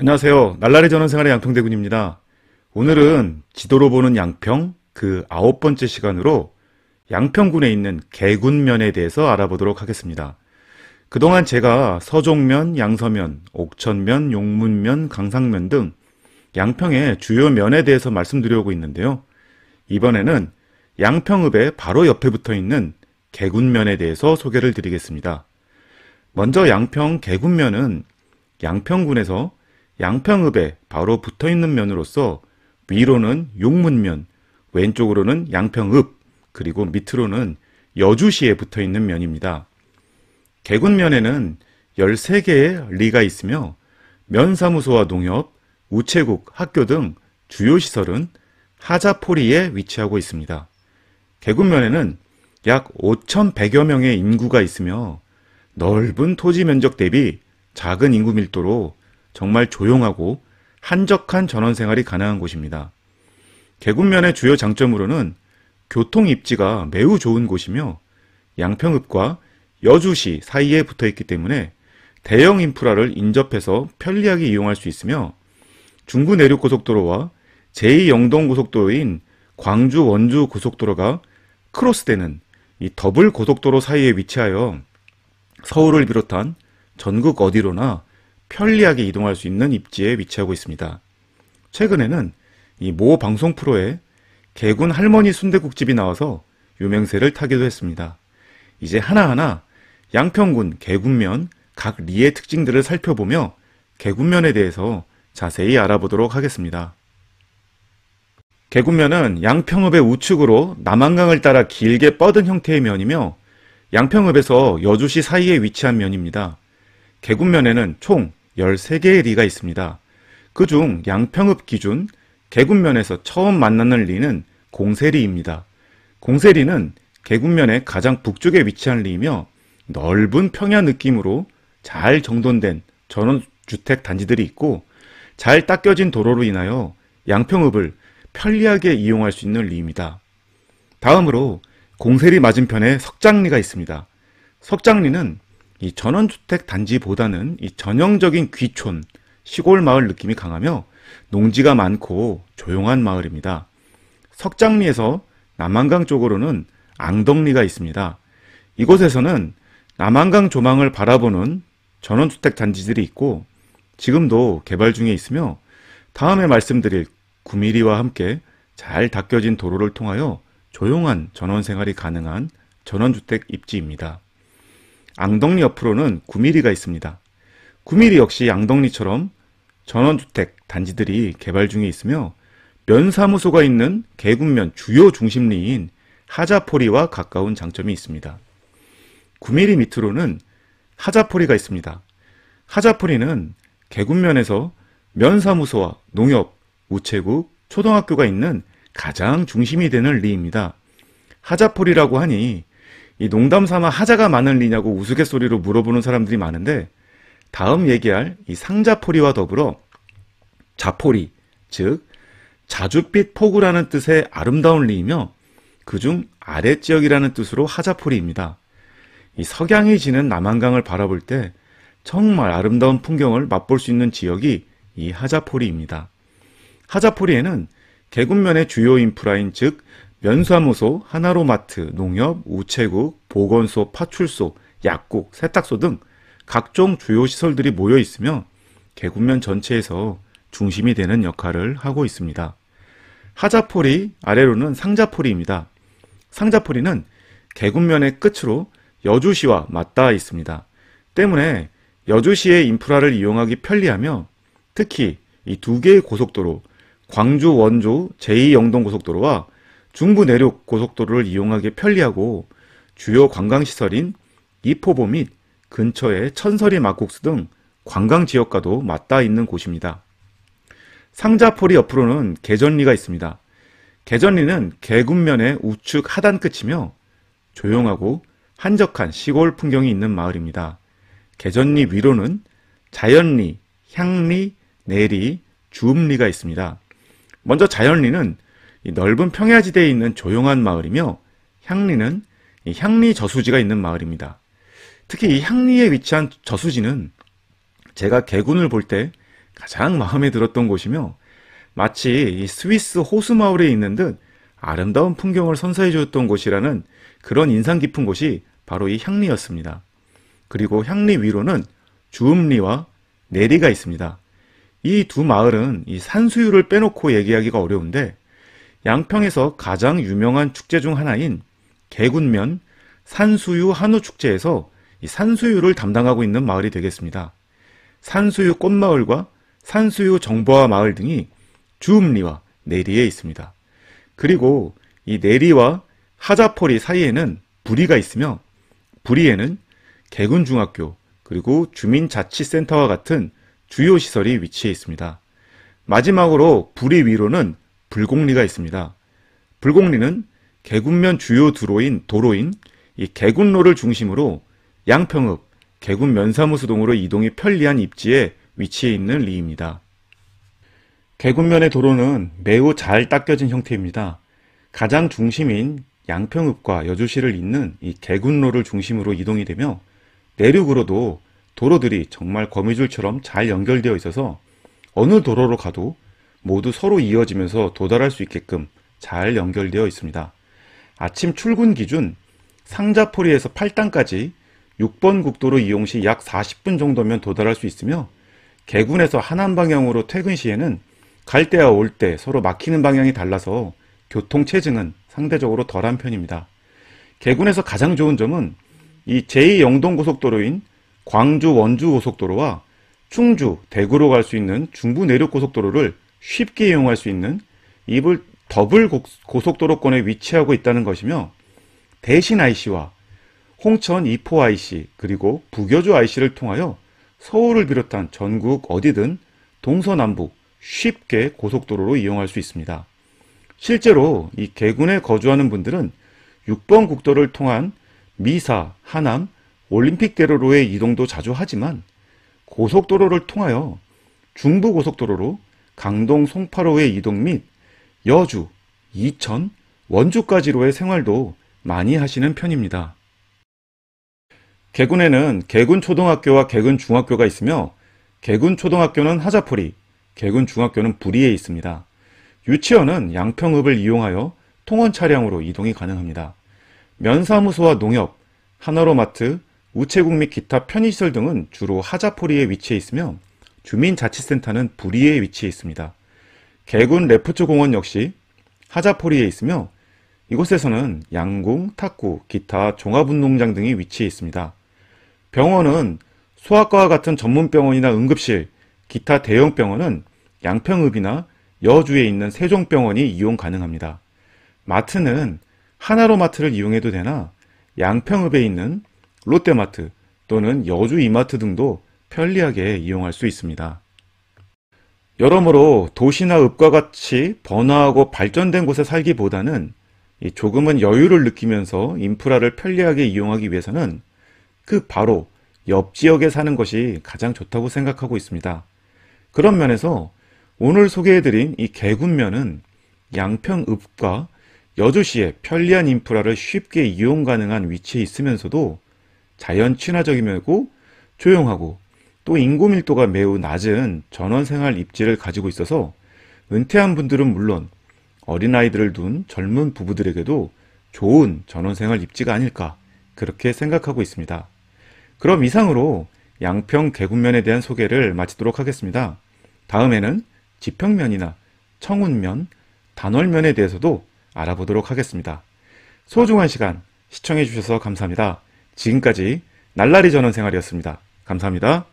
안녕하세요. 날라리 전원생활의 양평대군입니다. 오늘은 지도로 보는 양평 그 아홉 번째 시간으로 양평군에 있는 개군면에 대해서 알아보도록 하겠습니다. 그동안 제가 서종면, 양서면, 옥천면, 용문면, 강상면 등 양평의 주요 면에 대해서 말씀드려오고 있는데요. 이번에는 양평읍의 바로 옆에 붙어 있는 개군면에 대해서 소개를 드리겠습니다. 먼저 양평 개군면은 양평군에서 양평읍에 바로 붙어 있는 면으로서 위로는 용문면, 왼쪽으로는 양평읍, 그리고 밑으로는 여주시에 붙어 있는 면입니다. 개군면에는 13개의 리가 있으며 면사무소와 농협, 우체국, 학교 등 주요 시설은 하자포리에 위치하고 있습니다. 개군면에는 약 5,100여 명의 인구가 있으며 넓은 토지 면적 대비 작은 인구 밀도로 정말 조용하고 한적한 전원 생활이 가능한 곳입니다. 개군면의 주요 장점으로는 교통 입지가 매우 좋은 곳이며 양평읍과 여주시 사이에 붙어 있기 때문에 대형 인프라를 인접해서 편리하게 이용할 수 있으며 중구 내륙 고속도로와 제2영동 고속도로인 광주 원주 고속도로가 크로스되는 이 더블 고속도로 사이에 위치하여 서울을 비롯한 전국 어디로나 편리하게 이동할 수 있는 입지에 위치하고 있습니다. 최근에는 이 모 방송 프로에 개군 할머니 순대국집이 나와서 유명세를 타기도 했습니다. 이제 하나하나 양평군 개군면 각 리의 특징들을 살펴보며 개군면에 대해서 자세히 알아보도록 하겠습니다. 개군면은 양평읍의 우측으로 남한강을 따라 길게 뻗은 형태의 면이며 양평읍에서 여주시 사이에 위치한 면입니다. 개군면에는 총 13개의 리가 있습니다. 그 중 양평읍 기준 개군면에서 처음 만나는 리는 공세리입니다. 공세리는 개군면의 가장 북쪽에 위치한 리이며 넓은 평야 느낌으로 잘 정돈된 전원주택 단지들이 있고 잘 닦여진 도로로 인하여 양평읍을 편리하게 이용할 수 있는 리입니다. 다음으로 공세리 맞은편에 석장리가 있습니다. 석장리는 이 전원주택 단지보다는 이 전형적인 귀촌, 시골 마을 느낌이 강하며 농지가 많고 조용한 마을입니다. 석장리에서 남한강 쪽으로는 앙덕리가 있습니다. 이곳에서는 남한강 조망을 바라보는 전원주택 단지들이 있고 지금도 개발 중에 있으며 다음에 말씀드릴 구미리와 함께 잘 닦여진 도로를 통하여 조용한 전원 생활이 가능한 전원주택 입지입니다. 앙덕리 옆으로는 9mm가 있습니다. 9mm 역시 앙덕리처럼 전원주택 단지들이 개발 중에 있으며 면사무소가 있는 개군면 주요 중심리인 하자포리와 가까운 장점이 있습니다. 9mm 밑으로는 하자포리가 있습니다. 하자포리는 개군면에서 면사무소와 농협, 우체국, 초등학교가 있는 가장 중심이 되는 리입니다. 하자포리라고 하니 이 농담 삼아 하자가 많을리냐고 우스갯소리로 물어보는 사람들이 많은데 다음 얘기할 이 상자포리와 더불어 자포리, 즉 자줏빛 포구라는 뜻의 아름다운 리이며 그중 아래지역이라는 뜻으로 하자포리입니다. 이 석양이 지는 남한강을 바라볼 때 정말 아름다운 풍경을 맛볼 수 있는 지역이 이 하자포리입니다. 하자포리에는 개군면의 주요 인프라인 즉 면사무소, 하나로마트, 농협, 우체국, 보건소, 파출소, 약국, 세탁소 등 각종 주요 시설들이 모여 있으며 개구면 전체에서 중심이 되는 역할을 하고 있습니다. 하자포리 아래로는 상자포리입니다. 상자포리는 개군면의 끝으로 여주시와 맞닿아 있습니다. 때문에 여주시의 인프라를 이용하기 편리하며 특히 이 두 개의 고속도로 광주 원주 제2영동고속도로와 중부 내륙 고속도로를 이용하기 편리하고 주요 관광시설인 이포보 및 근처의 천서리 막국수 등 관광 지역과도 맞닿아 있는 곳입니다. 상자포리 옆으로는 개전리가 있습니다. 개전리는 개군면의 우측 하단 끝이며 조용하고 한적한 시골 풍경이 있는 마을입니다. 개전리 위로는 자연리, 향리, 내리, 주음리가 있습니다. 먼저 자연리는 넓은 평야지대에 있는 조용한 마을이며 향리는 향리 저수지가 있는 마을입니다. 특히 이 향리에 위치한 저수지는 제가 개군을 볼 때 가장 마음에 들었던 곳이며 마치 스위스 호수 마을에 있는 듯 아름다운 풍경을 선사해 주었던 곳이라는 그런 인상 깊은 곳이 바로 이 향리였습니다. 그리고 향리 위로는 주음리와 내리가 있습니다. 이 두 마을은 이 산수유를 빼놓고 얘기하기가 어려운데 양평에서 가장 유명한 축제 중 하나인 개군면 산수유 한우 축제에서 산수유를 담당하고 있는 마을이 되겠습니다. 산수유 꽃마을과 산수유 정보화 마을 등이 주음리와 내리에 있습니다. 그리고 이 내리와 하자포리 사이에는 부리가 있으며 부리에는 개군중학교 그리고 주민자치센터와 같은 주요 시설이 위치해 있습니다. 마지막으로 부리 위로는 불곡리가 있습니다. 불곡리는 개군면 주요 도로인 도로인 이 개군로를 중심으로 양평읍 개군 면사무소동으로 이동이 편리한 입지에 위치해 있는 리입니다. 개군면의 도로는 매우 잘 닦여진 형태입니다. 가장 중심인 양평읍과 여주시를 잇는 이 개군로를 중심으로 이동이 되며 내륙으로도 도로들이 정말 거미줄처럼 잘 연결되어 있어서 어느 도로로 가도 모두 서로 이어지면서 도달할 수 있게끔 잘 연결되어 있습니다. 아침 출근 기준 상자포리에서 8단까지 6번 국도로 이용 시약 40분 정도면 도달할 수 있으며 개군에서 하남 방향으로 퇴근 시에는 갈 때와 올 때 서로 막히는 방향이 달라서 교통 체증은 상대적으로 덜한 편입니다. 개군에서 가장 좋은 점은 이 제2영동고속도로인 광주 원주고속도로와 충주 대구로 갈 수 있는 중부 내륙고속도로를 쉽게 이용할 수 있는 이불 더블 고속도로권에 위치하고 있다는 것이며 대신 IC와 홍천 이포 IC 그리고 부교주 IC를 통하여 서울을 비롯한 전국 어디든 동서남북 쉽게 고속도로로 이용할 수 있습니다. 실제로 이 개군에 거주하는 분들은 6번 국도를 통한 미사, 하남, 올림픽대로로의 이동도 자주 하지만 고속도로를 통하여 중부고속도로로 강동 송파로의 이동 및 여주, 이천, 원주까지로의 생활도 많이 하시는 편입니다. 개군에는 개군초등학교와 개군중학교가 있으며 개군초등학교는 하자포리, 개군중학교는 부리에 있습니다. 유치원은 양평읍을 이용하여 통원 차량으로 이동이 가능합니다. 면사무소와 농협, 하나로마트, 우체국 및 기타 편의시설 등은 주로 하자포리에 위치해 있으며 주민자치센터는 부리에 위치해 있습니다. 개군 레프츠 공원 역시 하자포리에 있으며 이곳에서는 양궁, 탁구, 기타, 종합운동장 등이 위치해 있습니다. 병원은 소아과와 같은 전문병원이나 응급실, 기타 대형병원은 양평읍이나 여주에 있는 세종병원이 이용 가능합니다. 마트는 하나로마트를 이용해도 되나 양평읍에 있는 롯데마트 또는 여주 이마트 등도 편리하게 이용할 수 있습니다. 여러모로 도시나 읍과 같이 번화하고 발전된 곳에 살기보다는 조금은 여유를 느끼면서 인프라를 편리하게 이용하기 위해서는 그 바로 옆 지역에 사는 것이 가장 좋다고 생각하고 있습니다. 그런 면에서 오늘 소개해드린 이 개군면은 양평읍과 여주시의 편리한 인프라를 쉽게 이용 가능한 위치에 있으면서도 자연 친화적이고 조용하고 또 인구 밀도가 매우 낮은 전원생활 입지를 가지고 있어서 은퇴한 분들은 물론 어린아이들을 둔 젊은 부부들에게도 좋은 전원생활 입지가 아닐까 그렇게 생각하고 있습니다. 그럼 이상으로 양평 개군면에 대한 소개를 마치도록 하겠습니다. 다음에는 지평면이나 청운면, 단월면에 대해서도 알아보도록 하겠습니다. 소중한 시간 시청해주셔서 감사합니다. 지금까지 날라리 전원생활이었습니다. 감사합니다.